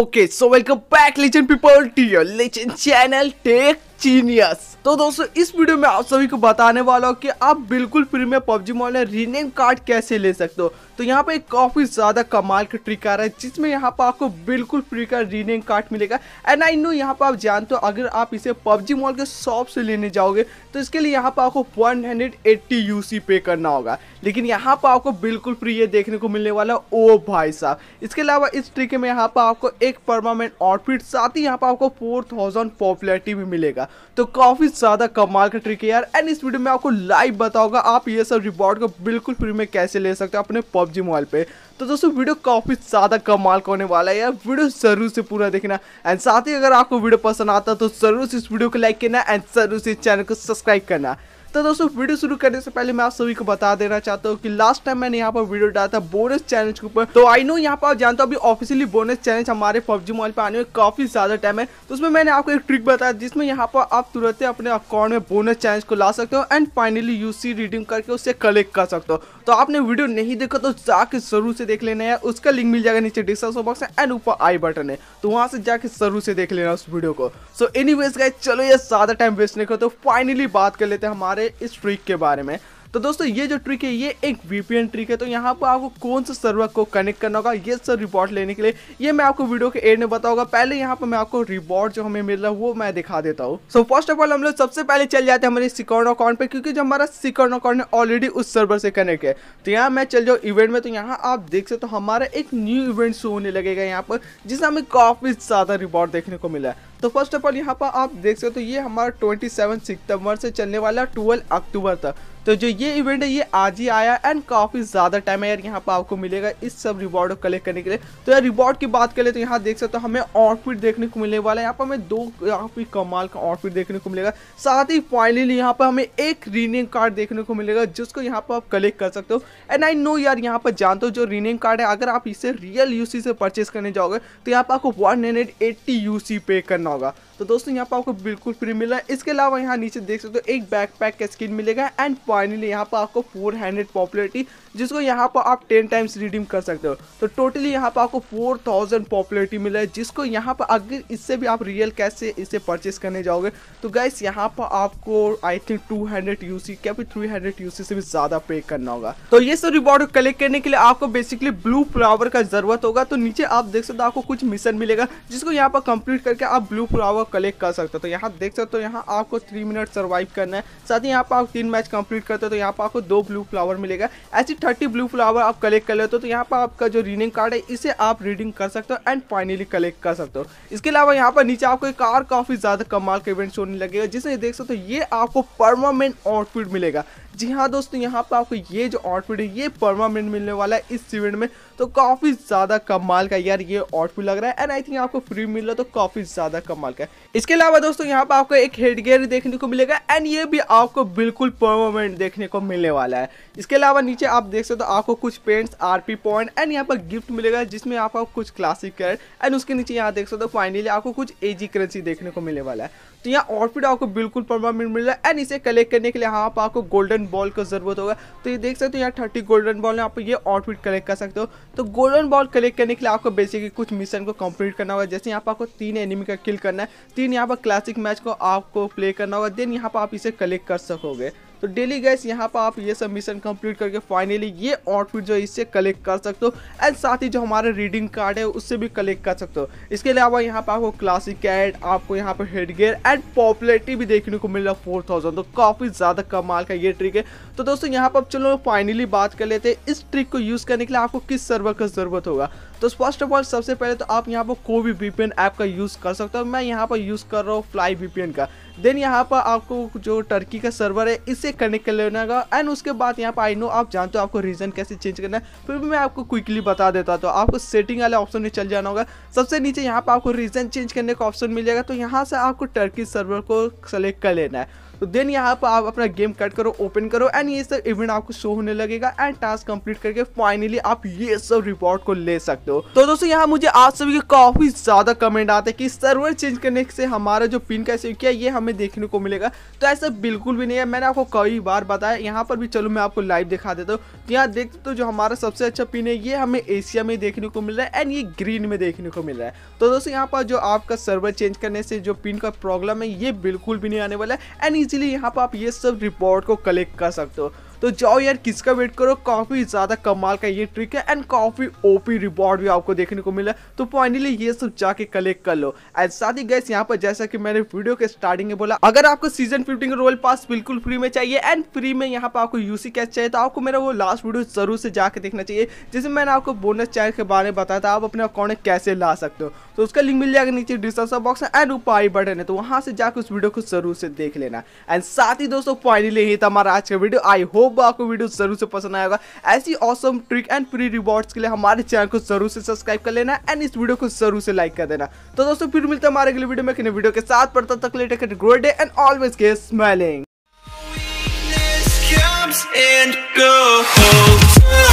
Okay, so welcome back legend people to your legend channel Take genius तो दोस्तों इस video में आप सभी को बताने वाला हूँ कि आप बिल्कुल फ्री में पबजी मॉल में रीनेम कार्ड कैसे ले सकते हो तो यहाँ पे काफी ज्यादा कमाल का ट्रिक आ रहा है जिसमें यहाँ पर आपको बिल्कुल फ्री का रीनेम कार्ड मिलेगा एंड आई नो यहाँ पर आप जानते हो अगर आप इसे पबजी मॉल के शॉप से लेने जाओगे तो इसके लिए यहाँ पर आपको 180 हंड्रेड पे करना होगा लेकिन यहाँ पर आपको बिल्कुल फ्री ये देखने को मिलने वाला ओ भाई साहब इसके अलावा इस ट्रिक में यहाँ पर आपको एक परमानेंट आउटफिट साथ ही यहाँ पर आपको फोर थाउजेंड पॉपुलरिटी भी मिलेगा तो काफ़ी ज़्यादा कमाल का ट्रिक है यार एंड इस वीडियो में आपको लाइव बताऊंगा आप ये सब रिवॉर्ड को बिल्कुल फ्री में कैसे ले सकते हो अपने पबजी मोबाइल पे तो दोस्तों वीडियो काफ़ी ज़्यादा कमाल का होने वाला है यार वीडियो ज़रूर से पूरा देखना एंड साथ ही अगर आपको वीडियो पसंद आता तो ज़रूर से इस वीडियो को लाइक करना एंड ज़रूर से चैनल को सब्सक्राइब करना तो दोस्तों वीडियो शुरू करने से पहले मैं आप सभी को बता देना चाहता हूँ कि लास्ट टाइम मैंने यहाँ पर वीडियो डाला था बोनस चैलेंज के ऊपर तो आई नो यहाँ पर आप जानते हो अभी ऑफिशियली बोनस चैलेंज हमारे पबजी मोबाइल पर आने में काफी ज्यादा टाइम है तो उसमें मैंने आपको एक ट्रिक बताया जिसमें यहाँ पर आप तुरंत अपने अकाउंट में बोनस चैलेंज को ला सकते हो एंड फाइनली यूसी रिडीम करके उससे कलेक्ट कर सकते हो तो आपने वीडियो नहीं देखा तो जाके जरूर से देख लेना है उसका लिंक मिल जाएगा नीचे डिस्क्रिप्शन बॉक्स में एंड ऊपर आई बटन है तो वहां से जाके जरूर से देख लेना उस वीडियो को सो एनी वेज चलो ये ज्यादा टाइम वेस्ट नहीं करो तो फाइनली बात कर लेते हैं हमारे इस ट्रिक के बारे में तो दोस्तों ये जो ट्रिक है ये एक वीपीएन ट्रिक है तो यहाँ पर आपको कौन सा सर्वर को कनेक्ट करना होगा ये सब रिपोर्ट लेने के लिए ये मैं आपको वीडियो के एड में बताऊंगा पहले यहाँ पर मैं आपको रिपोर्ट जो हमें मिल रहा है वो मैं दिखा देता हूँ सो फर्स्ट ऑफ ऑल हम लोग सबसे पहले चल जाते हैं हमारे सिकॉर्न अकाउंट पर क्योंकि जो हमारा सिकॉर्न अकाउंट है ऑलरेडी उस सर्वर से कनेक्ट है तो यहाँ मैं चल जाऊँ इवेंट में तो यहाँ आप देख सकते हो हमारा एक न्यू इवेंट शो होने लगेगा यहाँ पर जिसमें हमें काफ़ी ज़्यादा रिवॉर्ड देखने को मिला है तो फर्स्ट ऑफ ऑल यहाँ पर आप देख सकते हो तो ये हमारा ट्वेंटी सेवन सितंबर से चलने वाला ट्वेल्व अक्टूबर तक तो जो ये इवेंट है ये आज ही आया एंड काफ़ी ज़्यादा टाइम है यार यहाँ पर आपको मिलेगा इस सब रिवॉर्ड को कलेक्ट करने के लिए तो यार रिवॉर्ड की बात करें तो यहाँ देख सकते हो हमें आउटफिट देखने को मिलने वाला है यहाँ पर हमें दो काफ़ी कमाल का आउटफिट देखने को मिलेगा साथ ही फाइनली यहाँ पर हमें एक रीनेम कार्ड देखने को मिलेगा जिसको यहाँ पर आप कलेक्ट कर सकते हो एंड आई नो यार यहाँ पर जानते हो जो रीनेम कार्ड है अगर आप इसे रियल यूसी से परचेज करने जाओगे तो यहाँ पर आपको वन हंड्रेड एट्टी यूसी पे करना होगा तो दोस्तों यहाँ पर आपको बिल्कुल फ्री मिल रहा है इसके अलावा यहाँ नीचे देख सकते हो एक एक बैकपैक का स्किन मिलेगा एंड फाइनली यहाँ पर आपको फोर हंड्रेड पॉपुलरिटी जिसको यहाँ पर आप टेन टाइम्स रिडीम कर सकते हो तो टोटली यहाँ पर आपको फोर थाउजेंड पॉपुलरिटी मिला है जिसको यहाँ पर अगर इससे भी आप रियल कैश से इसे परचेस करने जाओगे तो गैस यहाँ पर आपको I think two hundred UC क्या थ्री हंड्रेड यूसी से भी ज़्यादा पे करना होगा तो ये सब रिवॉर्ड कलेक्ट करने के लिए आपको बेसिकली ब्लू फ्लावर का ज़रूरत होगा तो नीचे आप देख सकते हो आपको कुछ मिशन मिलेगा जिसको यहाँ पर कंप्लीट करके आप ब्लू फ्लावर कलेक्ट कर सकते हो तो यहाँ देख सकते हो तो यहाँ आपको थ्री मिनट सर्वाइव करना है साथ ही यहाँ पर आप तीन मैच कंप्लीट करते हो तो यहाँ पर आपको दो ब्लू फ्लावर मिलेगा ऐसी थर्टी ब्लू फ्लावर आप कलेक्ट कर लेते हो तो यहाँ पर आपका जो रीडिंग कार्ड है इसे आप रीडिंग कर सकते हो एंड फाइनली कलेक्ट कर सकते हो इसके अलावा यहाँ पर नीचे आपको एक और काफ़ी ज़्यादा कमाल का इवेंट होने लगेगा जिसे देख सकते हो ये आपको परमानेंट आउटफिट मिलेगा जी हाँ दोस्तों यहाँ पर आपको ये जो आउटफिट है ये परमानेंट मिलने वाला है इस इवेंट में तो काफ़ी ज़्यादा कमाल का यार ये आउटफिट लग रहा है एंड आई थिंक आपको फ्री मिल रहा है तो काफ़ी ज़्यादा कमाल का है इसके अलावा दोस्तों यहाँ पर आपको एक हेडगेयर देखने को मिलेगा एंड ये भी आपको बिल्कुल परमानेंट देखने को मिलने वाला है इसके अलावा नीचे आप देख सकते हो आपको कुछ पेंट्स आर पॉइंट एंड यहाँ पर गिफ्ट मिलेगा जिसमें आपको कुछ क्लासिक कर एंड उसके नीचे यहाँ देख सकते हो फाइनली आपको कुछ एजी करेंसी देखने को मिलने वाला है तो यहाँ आउटफिट आपको बिल्कुल परमानेंट मिल रहा है एंड इसे कलेक्ट करने के लिए यहाँ पर आपको गोल्डन बॉल को ज़रूरत होगा तो ये देख सकते हो यहाँ थर्टी गोल्डन बॉल है आप ये आउटफिट कलेक्ट कर सकते हो तो गोल्डन बॉल कलेक्ट करने के लिए आपको बेसिकली कुछ मिशन को कंप्लीट करना होगा जैसे यहाँ पर आपको तीन एनिमी का किल करना है तीन यहाँ पर क्लासिक मैच को आपको प्ले करना होगा देन यहाँ पर आप इसे कलेक्ट कर सकोगे तो डेली गैस यहाँ पर आप ये सब मिशन कंप्लीट करके फाइनली ये आउटफिट जो है इससे कलेक्ट कर सकते हो एंड साथ ही जो हमारे रीडिंग कार्ड है उससे भी कलेक्ट कर सकते हो इसके अलावा यहाँ पर आपको क्लासिक कैड आपको यहाँ पर हेडगेयर एंड पॉपुलरिटी भी देखने को मिल रहा है फोर थाउजेंड तो काफ़ी ज़्यादा कमाल का ये ट्रिक है तो दोस्तों यहाँ पर चलो फाइनली बात कर लेते हैं इस ट्रिक को यूज़ करने के लिए आपको किस सर्वर का ज़रूरत होगा तो फर्स्ट ऑफ ऑल सबसे पहले तो आप यहाँ पर कोई भी वीपीएन ऐप का यूज़ कर सकते हो मैं यहाँ पर यूज़ कर रहा हूँ फ्लाई वीपीएन का देन यहाँ पर आपको जो टर्की का सर्वर है इसे कनेक्ट कर लेना होगा एंड उसके बाद यहाँ पर आई नो आप जानते हो आपको रीज़न कैसे चेंज करना है फिर भी मैं आपको क्विकली बता देता तो आपको सेटिंग वाले ऑप्शन में चल जाना होगा सबसे नीचे यहाँ पर आपको रीज़न चेंज करने का ऑप्शन मिल जाएगा तो यहाँ से आपको टर्की सर्वर को सेलेक्ट कर लेना है तो देन यहाँ पर आप अपना गेम कट करो ओपन करो एंड ये सब इवेंट आपको शो होने लगेगा एंड टास्क कंप्लीट करके फाइनली आप ये सब रिपोर्ट को ले सकते हो तो दोस्तों यहाँ मुझे आप सभी के काफी ज्यादा कमेंट आते हैं कि सर्वर चेंज करने से हमारा जो पिन का किया ये हमें देखने को मिलेगा तो ऐसा बिल्कुल भी नहीं है मैंने आपको कई बार बताया यहाँ पर भी चलो मैं आपको लाइव दिखा देता हूँ तो यहाँ देखते तो जो हमारा सबसे अच्छा पिन है ये हमें एशिया में देखने को मिल रहा है एंड ये ग्रीन में देखने को मिल रहा है तो दोस्तों यहाँ पर जो आपका सर्वर चेंज करने से जो पिन का प्रॉब्लम है ये बिल्कुल भी नहीं आने वाला है एंड इजीली यहाँ पर आप ये सब रिपोर्ट को कलेक्ट कर सकते हो तो जाओ यार किसका वेट करो काफ़ी ज़्यादा कमाल का ये ट्रिक है एंड काफ़ी ओपी रिवॉर्ड भी आपको देखने को मिला तो फाइनली ये सब जाके कलेक्ट कर लो एंड साथ ही गैस यहाँ पर जैसा कि मैंने वीडियो के स्टार्टिंग में बोला अगर आपको सीजन फिफ्टीन रोल पास बिल्कुल फ्री में चाहिए एंड फ्री में यहाँ पर आपको यूसी कैच चाहिए तो आपको मेरा वो लास्ट वीडियो जरूर से जाके देखना चाहिए जिसमें मैंने आपको बोनस चैनल के बारे में बताया था आप अपने अकाउंट कैसे ला सकते हो तो उसका लिंक मिल जाएगा नीचे डिस्क्रिप्शन बॉक्स में एंड ऊपर आई बटन है तो वहां से जाकर उस वीडियो को जरूर से देख लेना एंड साथ ही दोस्तों फाइनली ही था हमारा आज का वीडियो आई होप होप आपको वीडियो जरूर से पसंद आएगा ऐसी awesome trick and free rewards के लिए हमारे चैनल को जरूर से सब्सक्राइब कर लेना एंड इस वीडियो को जरूर से लाइक कर देना तो दोस्तों फिर मिलते हैं हमारे अगले वीडियो में किन्हीं वीडियो के साथ पढ़ता तक लेटे ग्रेट डे एंड ऑलवेज के स्माइलिंग and go home.